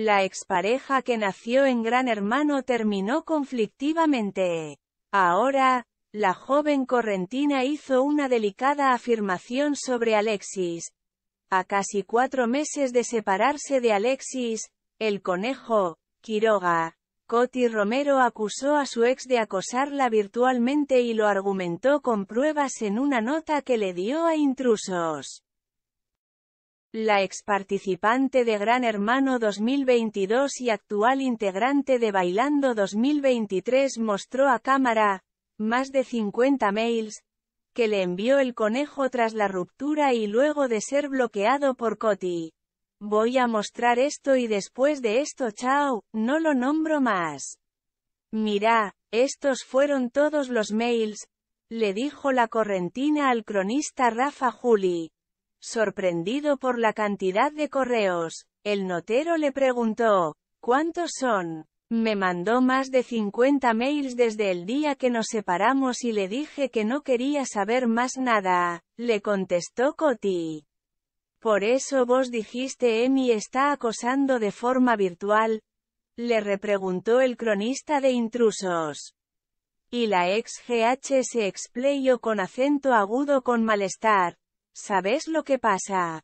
La expareja que nació en Gran Hermano terminó conflictivamente. Ahora, la joven correntina hizo una delicada afirmación sobre Alexis. A casi cuatro meses de separarse de Alexis, el conejo, Quiroga, Coti Romero acusó a su ex de acosarla virtualmente y lo argumentó con pruebas en una nota que le dio a intrusos. La ex participante de Gran Hermano 2022 y actual integrante de Bailando 2023 mostró a cámara, más de 50 mails, que le envió el conejo tras la ruptura y luego de ser bloqueado por Coti. Voy a mostrar esto y después de esto chao, no lo nombro más. Mirá, estos fueron todos los mails, le dijo la correntina al cronista Rafa Juli. Sorprendido por la cantidad de correos, el notero le preguntó, ¿cuántos son? Me mandó más de 50 mails desde el día que nos separamos y le dije que no quería saber más nada, le contestó Coti. Por eso vos dijiste Emi está acosando de forma virtual, le repreguntó el cronista de intrusos. Y la ex GH se explayó con acento agudo con malestar, ¿Sabes lo que pasa?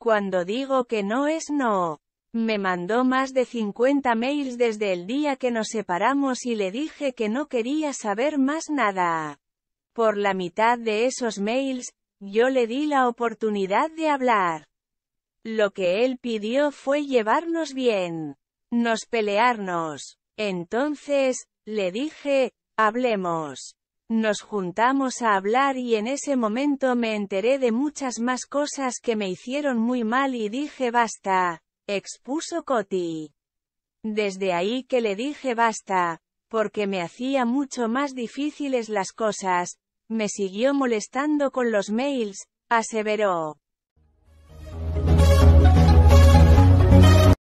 Cuando digo que no es no. Me mandó más de 50 mails desde el día que nos separamos y le dije que no quería saber más nada. Por la mitad de esos mails, yo le di la oportunidad de hablar. Lo que él pidió fue llevarnos bien. Nos pelearnos. Entonces, le dije, hablemos. Nos juntamos a hablar y en ese momento me enteré de muchas más cosas que me hicieron muy mal y dije basta, expuso Coti. Desde ahí que le dije basta, porque me hacía mucho más difíciles las cosas, me siguió molestando con los mails, aseveró.